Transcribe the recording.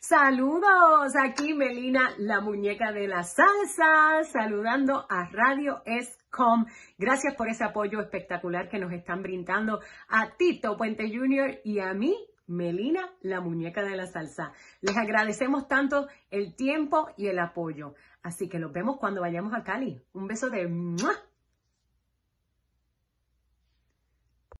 Saludos, aquí Melina, la muñeca de la salsa, saludando a Radio Escom. Gracias por ese apoyo espectacular que nos están brindando a Tito Puente Jr. y a mí, Melina, la muñeca de la salsa. Les agradecemos tanto el tiempo y el apoyo. Así que los vemos cuando vayamos a Cali. Un beso de...